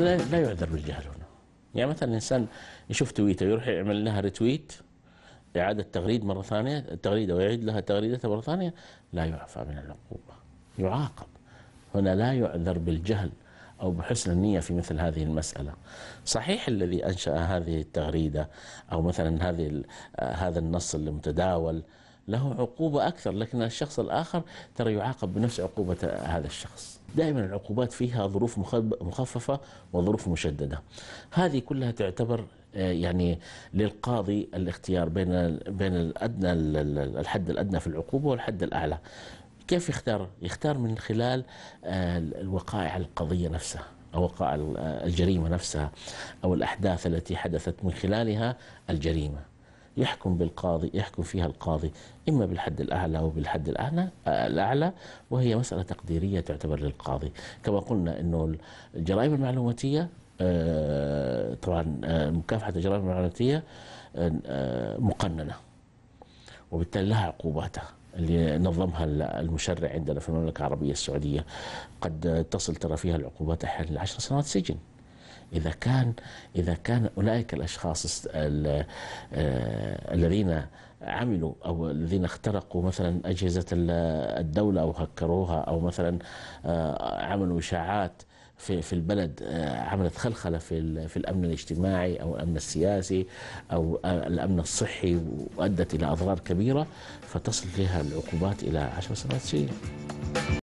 لا يعذر بالجهل هنا يعني مثلا الانسان يشوف تويته يروح يعمل لها ريتويت إعادة تغريد مرة ثانية التغريدة ويعيد لها تغريدتها مرة ثانية لا يعفى من العقوبة يعاقب هنا لا يعذر بالجهل أو بحسن النية في مثل هذه المسألة صحيح الذي أنشأ هذه التغريدة أو مثلا هذه آه، هذا النص المتداول له عقوبة أكثر لكن الشخص الآخر ترى يعاقب بنفس عقوبة هذا الشخص دائما العقوبات فيها ظروف مخففة وظروف مشددة هذه كلها تعتبر آه، يعني للقاضي الاختيار بين بين الادنى الحد الادنى في العقوبه والحد الاعلى كيف يختار؟ يختار من خلال آه، الوقائع القضيه نفسها أو وقائع آه، الجريمه نفسها او الاحداث التي حدثت من خلالها الجريمه يحكم بالقاضي يحكم فيها القاضي إما بالحد الأعلى أو بالحد الأعلى الأعلى وهي مسألة تقديرية تعتبر للقاضي كما قلنا أنه الجرائم المعلوماتية آه، طبعا آه، مكافحة الجرائم المعلوماتية آه، مقننة وبالتالي لها عقوباتها اللي نظمها المشرع عندنا في المملكة العربية السعودية قد تصل ترى فيها العقوبات أحيانا لعشر سنوات سجن إذا كان إذا كان أولئك الأشخاص آه، الذين عملوا او الذين اخترقوا مثلا اجهزه الدوله او هكروها او مثلا آه، عملوا اشاعات في في البلد آه، عملت خلخله في في الامن الاجتماعي او الامن السياسي او الامن الصحي وادت الى اضرار كبيره فتصل فيها العقوبات الى عشر سنوات سجن.